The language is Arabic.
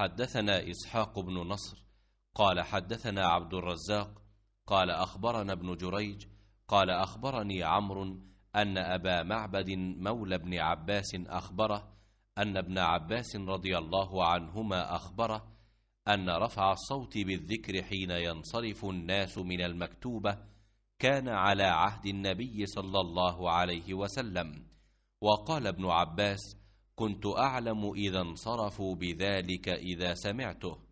حدثنا إسحاق بن نصر قال حدثنا عبد الرزاق قال أخبرنا ابن جريج قال أخبرني عمرو أن أبا معبد مولى ابن عباس أخبره أن ابن عباس رضي الله عنهما أخبره أن رفع الصوت بالذكر حين ينصرف الناس من المكتوبة كان على عهد النبي صلى الله عليه وسلم وقال ابن عباس كنت اعلم اذا انصرفوا بذلك اذا سمعته